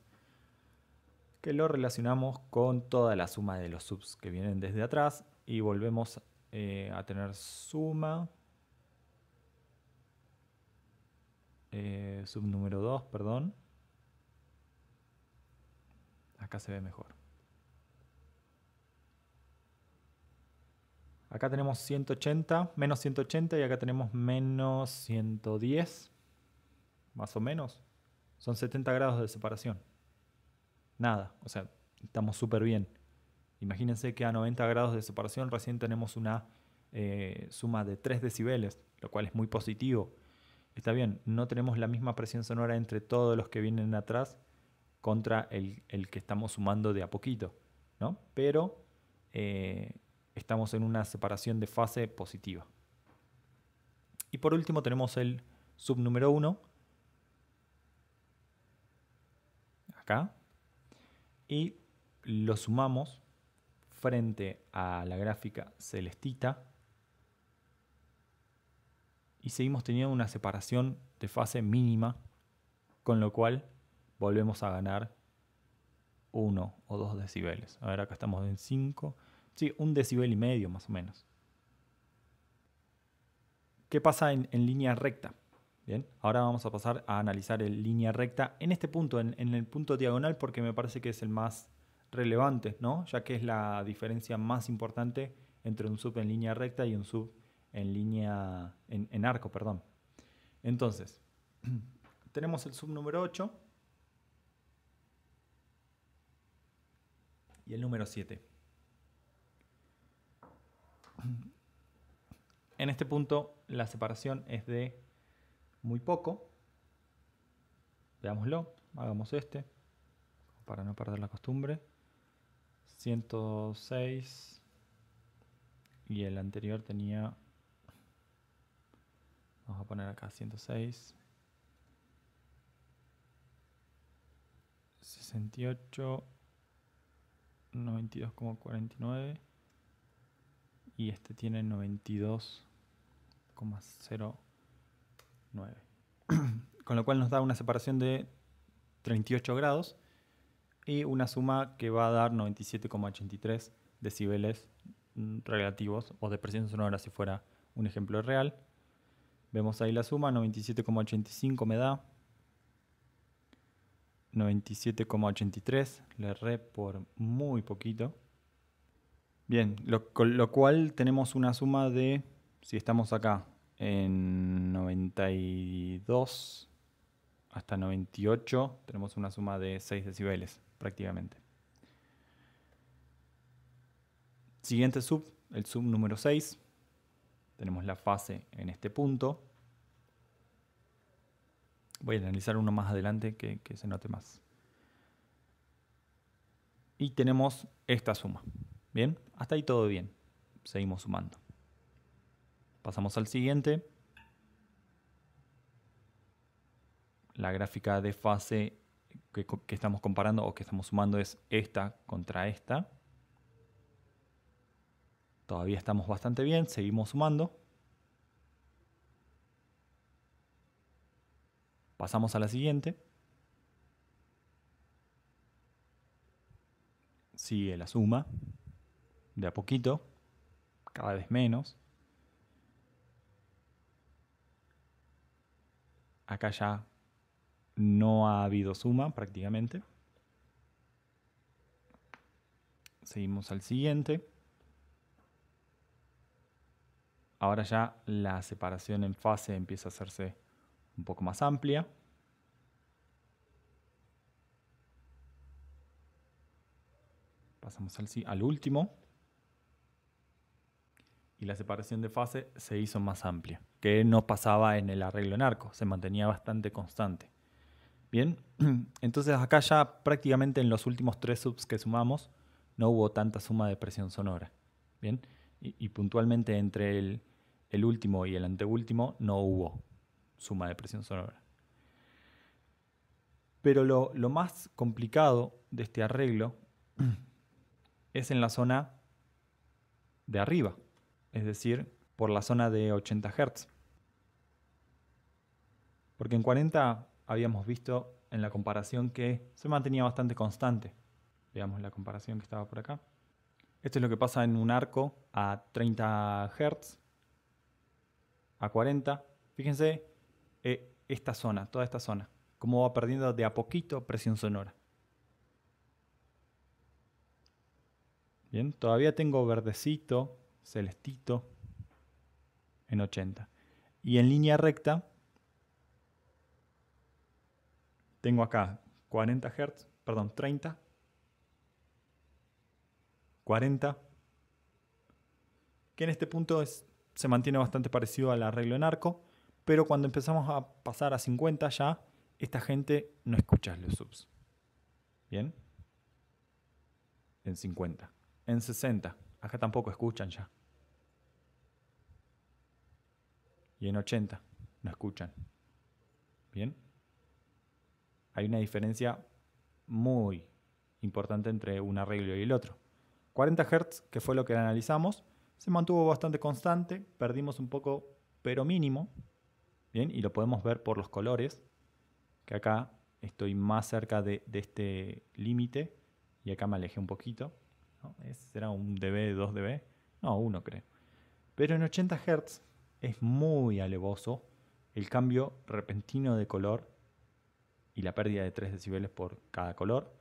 que lo relacionamos con toda la suma de los subs que vienen desde atrás y volvemos eh, a tener suma, eh, subnúmero 2, perdón. Acá se ve mejor. Acá tenemos 180, menos 180 y acá tenemos menos 110, más o menos. Son 70 grados de separación. Nada, o sea, estamos súper bien. Imagínense que a 90 grados de separación recién tenemos una eh, suma de 3 decibeles, lo cual es muy positivo. Está bien, no tenemos la misma presión sonora entre todos los que vienen atrás contra el, que estamos sumando de a poquito, ¿no? Pero eh, estamos en una separación de fase positiva. Y por último tenemos el número 1, acá, y lo sumamos frente a la gráfica celestita y seguimos teniendo una separación de fase mínima, con lo cual volvemos a ganar 1 o 2 decibeles. A ver, acá estamos en 5, sí, un decibel y medio más o menos. ¿Qué pasa en, línea recta? Bien, ahora vamos a pasar a analizar en línea recta en este punto, en el punto diagonal, porque me parece que es el más relevante, ¿no? ya que es la diferencia más importante entre un sub en línea recta y un sub en línea en, arco. Perdón. Entonces, tenemos el sub número 8 y el número 7. En este punto la separación es de muy poco. Veámoslo, hagamos este, para no perder la costumbre. 106 y el anterior tenía vamos a poner acá 106 68 92,49 y este tiene 92,09 con lo cual nos da una separación de 38 grados y una suma que va a dar 97,83 decibeles mm, relativos o de presión sonora si fuera un ejemplo real. Vemos ahí la suma, 97,85 me da. 97,83, le erré por muy poquito. Bien, lo, con lo cual tenemos una suma de, si estamos acá en 92 hasta 98, tenemos una suma de 6 decibeles prácticamente. Siguiente sub, el sub número 6. Tenemos la fase en este punto. Voy a analizar uno más adelante que, se note más. Y tenemos esta suma. Bien, hasta ahí todo bien. Seguimos sumando. Pasamos al siguiente. La gráfica de fase que, estamos comparando o que estamos sumando es esta contra esta. Todavía estamos bastante bien, seguimos sumando. Pasamos a la siguiente. Sigue la suma, de a poquito, cada vez menos. Acá ya no ha habido suma prácticamente. Seguimos al siguiente. Ahora ya la separación en fase empieza a hacerse un poco más amplia. Pasamos al, al último. Y la separación de fase se hizo más amplia, que no pasaba en el arreglo en arco, se mantenía bastante constante. Bien, entonces acá ya prácticamente en los últimos tres subs que sumamos no hubo tanta suma de presión sonora. Bien, y, puntualmente entre el, último y el anteúltimo no hubo suma de presión sonora. Pero lo, lo más complicado de este arreglo es en la zona de arriba, es decir, por la zona de 80 Hz. Porque en 40 habíamos visto en la comparación que se mantenía bastante constante. Veamos la comparación que estaba por acá. Esto es lo que pasa en un arco a 30 Hz, a 40. Fíjense eh, esta zona, toda esta zona, cómo va perdiendo de a poquito presión sonora. Bien, todavía tengo verdecito, celestito en 80. Y en línea recta Tengo acá 40 Hz, perdón, 30, 40, que en este punto se mantiene bastante parecido al arreglo en arco, pero cuando empezamos a pasar a 50 ya, esta gente no escucha los subs. ¿Bien? En 50. En 60. Acá tampoco escuchan ya. Y en 80. No escuchan. ¿Bien? hay una diferencia muy importante entre un arreglo y el otro. 40 Hz, que fue lo que analizamos, se mantuvo bastante constante, perdimos un poco, pero mínimo, ¿bien? Y lo podemos ver por los colores, que acá estoy más cerca de, este límite y acá me alejé un poquito. ¿no? ¿Será un dB, 2 dB? No, uno creo. Pero en 80 Hz es muy alevoso el cambio repentino de color y la pérdida de 3 decibeles por cada color,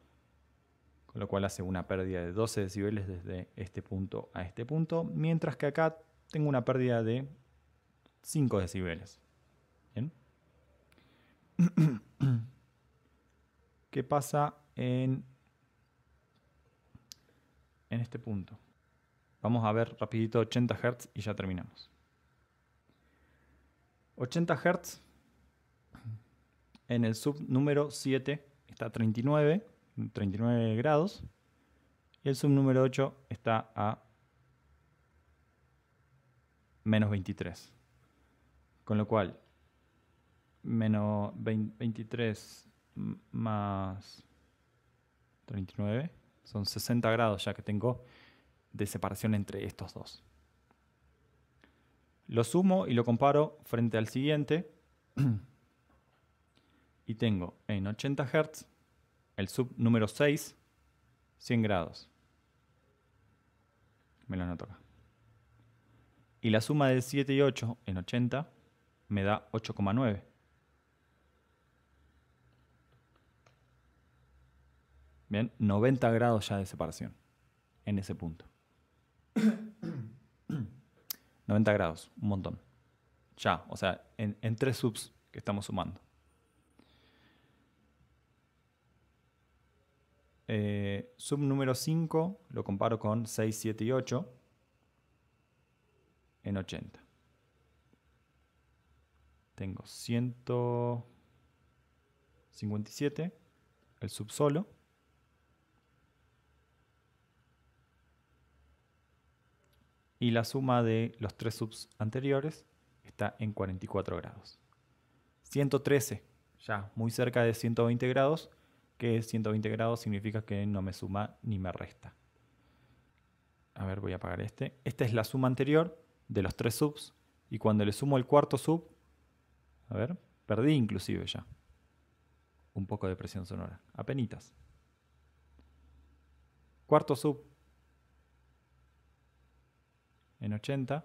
con lo cual hace una pérdida de 12 decibeles desde este punto a este punto, mientras que acá tengo una pérdida de 5 decibeles. ¿Qué pasa en, en este punto? Vamos a ver rapidito 80 Hz y ya terminamos. 80 Hz en el número 7 está a 39, 39 grados. Y el número 8 está a menos 23. Con lo cual, menos 23 más 39 son 60 grados ya que tengo de separación entre estos dos. Lo sumo y lo comparo frente al siguiente. y tengo en 80 Hz el sub número 6, 100 grados. Me lo anoto acá. Y la suma de 7 y 8 en 80 me da 8,9. Bien, 90 grados ya de separación en ese punto. 90 grados, un montón. Ya, o sea, en, en tres subs que estamos sumando. Eh, sub número 5 lo comparo con 6, 7 y 8 en 80. Tengo 157, el sub solo. Y la suma de los tres subs anteriores está en 44 grados. 113, ya muy cerca de 120 grados, que es 120 grados significa que no me suma ni me resta. A ver, voy a apagar este. Esta es la suma anterior de los tres subs. Y cuando le sumo el cuarto sub, a ver, perdí inclusive ya. Un poco de presión sonora. Apenitas. Cuarto sub en 80.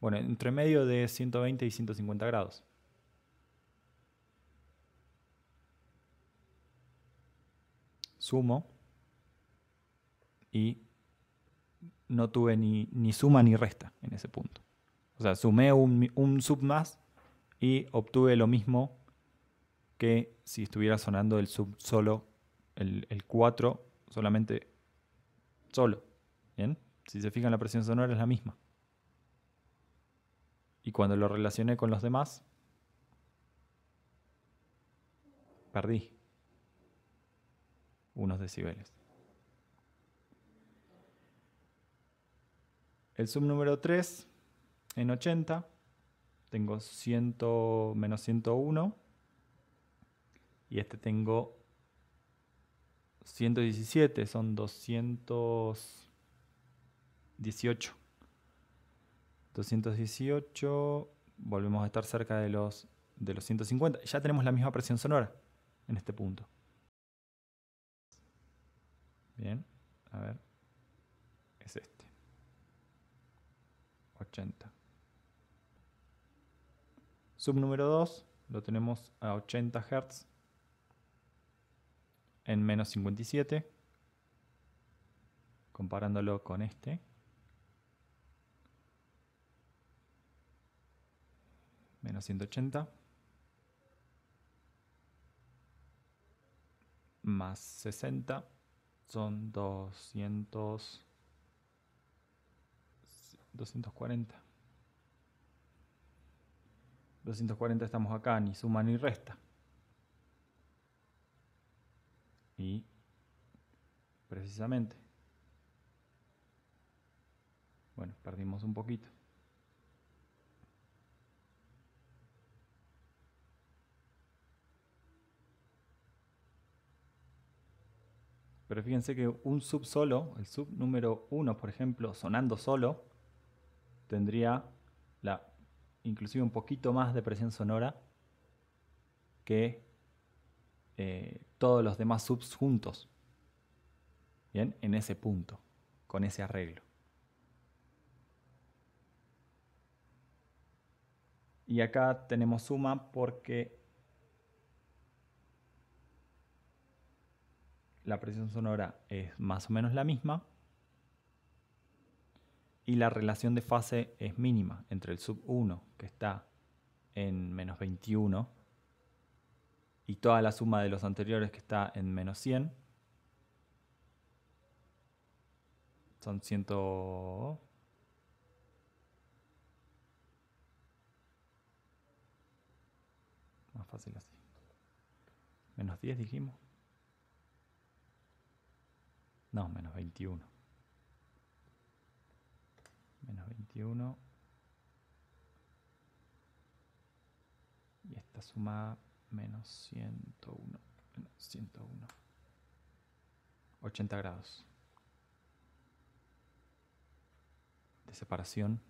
Bueno, entre medio de 120 y 150 grados. Sumo y no tuve ni, ni, suma ni resta en ese punto. O sea, sumé un, sub más y obtuve lo mismo que si estuviera sonando el sub solo, el, el 4 solamente solo. Si se fijan, la presión sonora es la misma. Y cuando lo relacioné con los demás, perdí unos decibeles. El sub número 3 en 80, tengo 100 menos 101 y este tengo 117, son 218. 218, volvemos a estar cerca de los, de los 150. Ya tenemos la misma presión sonora en este punto. Bien, a ver. Es este. 80. Sub número 2 lo tenemos a 80 Hz en menos 57, comparándolo con este. menos 180, más 60, son 200, 240. 240 estamos acá, ni suma ni resta. Y precisamente, bueno, perdimos un poquito. Pero fíjense que un sub solo, el sub número 1, por ejemplo, sonando solo, tendría la, inclusive un poquito más de presión sonora que eh, todos los demás subs juntos. Bien, en ese punto, con ese arreglo. Y acá tenemos suma porque la presión sonora es más o menos la misma y la relación de fase es mínima entre el sub 1 que está en menos 21 y toda la suma de los anteriores que está en menos 100 son 100 más fácil así menos 10 dijimos no, menos 21. Menos 21. Y esta suma menos 101. Menos 101. 80 grados. De separación.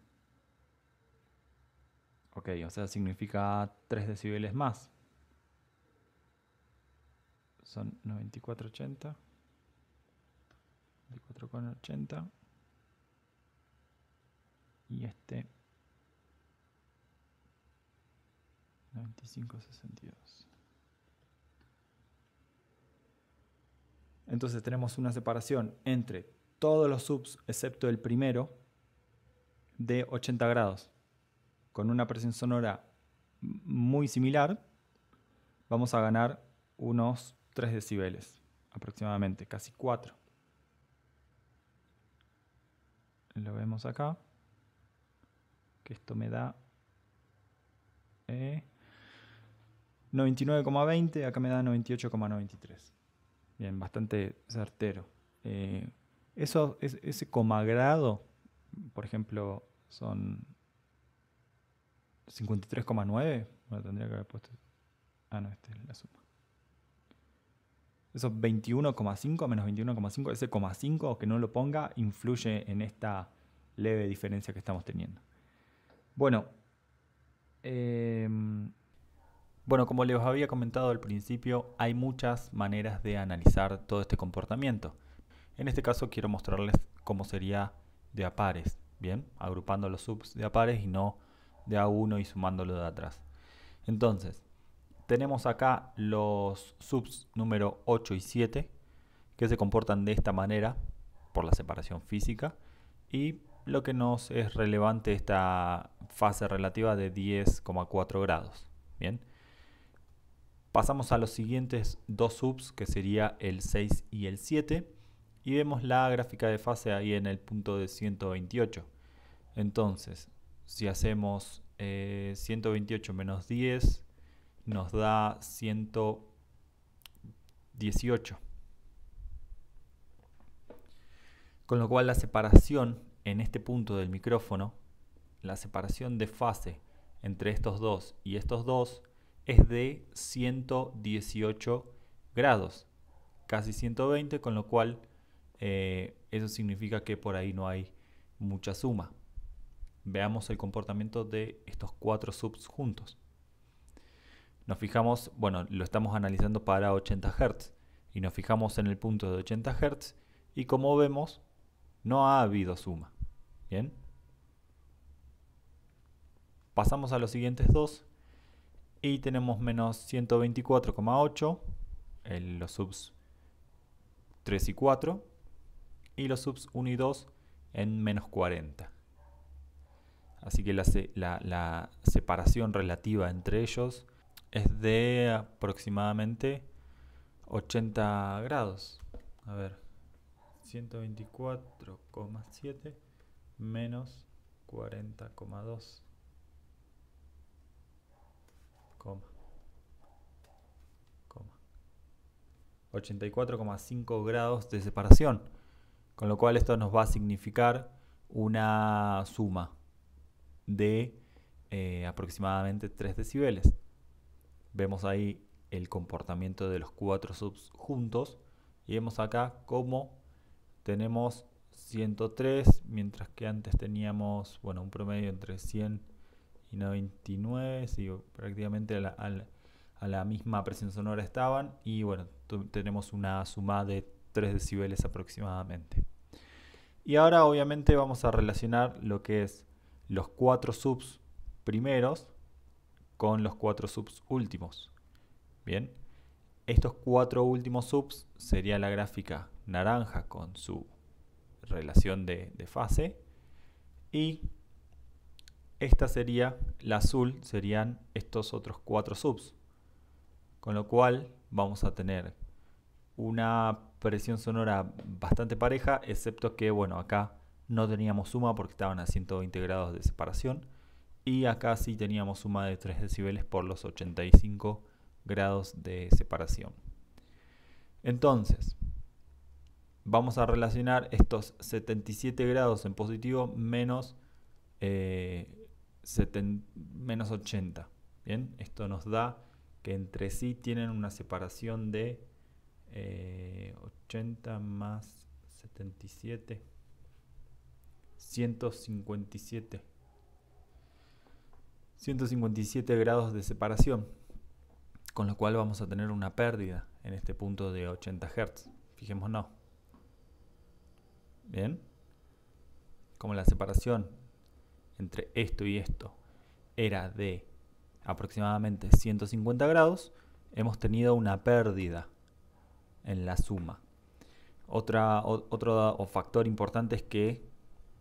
Ok, o sea, significa 3 decibeles más. Son 94,80. 24,80 y este 95,62. Entonces tenemos una separación entre todos los subs excepto el primero de 80 grados con una presión sonora muy similar vamos a ganar unos 3 decibeles aproximadamente, casi 4. lo vemos acá, que esto me da 99,20, eh, acá me da 98,93. Bien, bastante certero. ese eh, eso, es, ese grado por ejemplo, son 53,9. Bueno, tendría que haber puesto. Ah, no, esta es la suma. Eso 21,5 menos 21,5, ese 0,5 que no lo ponga influye en esta leve diferencia que estamos teniendo. Bueno, em, bueno, como les había comentado al principio, hay muchas maneras de analizar todo este comportamiento. En este caso quiero mostrarles cómo sería de a pares, ¿bien? Agrupando los subs de a pares y no de a uno y sumándolo de atrás. Entonces, tenemos acá los subs número 8 y 7 que se comportan de esta manera por la separación física y lo que nos es relevante esta fase relativa de 10,4 grados. Bien. Pasamos a los siguientes dos subs que sería el 6 y el 7 y vemos la gráfica de fase ahí en el punto de 128. Entonces, si hacemos 128 eh, menos 10 nos da 118. Con lo cual la separación en este punto del micrófono, la separación de fase entre estos dos y estos dos es de 118 grados, casi 120, con lo cual eh, eso significa que por ahí no hay mucha suma. Veamos el comportamiento de estos cuatro subs juntos nos fijamos, bueno, lo estamos analizando para 80 Hz y nos fijamos en el punto de 80 Hz y como vemos, no ha habido suma. ¿Bien? Pasamos a los siguientes dos y tenemos menos 124,8 en los subs 3 y 4 y los subs 1 y 2 en menos 40. Así que la, la separación relativa entre ellos es de aproximadamente 80 grados. A ver, 124,7 menos 40,2. 84,5 grados de separación. Con lo cual esto nos va a significar una suma de eh, aproximadamente 3 decibeles. Vemos ahí el comportamiento de los cuatro subs juntos y vemos acá cómo tenemos 103, mientras que antes teníamos bueno, un promedio entre 100 y 99, y prácticamente a la, misma presión sonora estaban y bueno, tenemos una suma de 3 decibeles aproximadamente. Y ahora obviamente vamos a relacionar lo que es los cuatro subs primeros con los cuatro subs últimos. Bien, estos cuatro últimos subs sería la gráfica naranja con su relación de, fase y esta sería la azul, serían estos otros cuatro subs. Con lo cual vamos a tener una presión sonora bastante pareja, excepto que, bueno, acá no teníamos suma porque estaban a 120 grados de separación y acá sí teníamos suma de 3 decibeles por los 85 grados de separación. Entonces, vamos a relacionar estos 77 grados en positivo menos, 80. Eh, Bien, esto nos da que entre sí tienen una separación de 80 eh, más 77, 157 157 grados de separación, con lo cual vamos a tener una pérdida en este punto de 80 Hz. Fijémonos. ¿Bien? Como la separación entre esto y esto era de aproximadamente 150 grados, hemos tenido una pérdida en la suma. Otra, otro factor importante es que,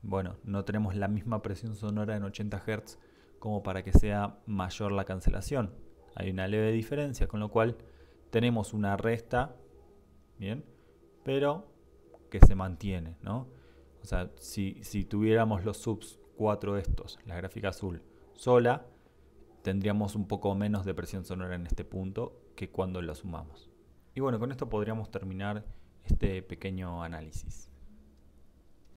bueno, no tenemos la misma presión sonora en 80 Hz como para que sea mayor la cancelación. Hay una leve diferencia, con lo cual tenemos una resta, ¿bien? Pero que se mantiene, O sea, si, tuviéramos los subs de estos, la gráfica azul, sola, tendríamos un poco menos de presión sonora en este punto que cuando lo sumamos. Y bueno, con esto podríamos terminar este pequeño análisis.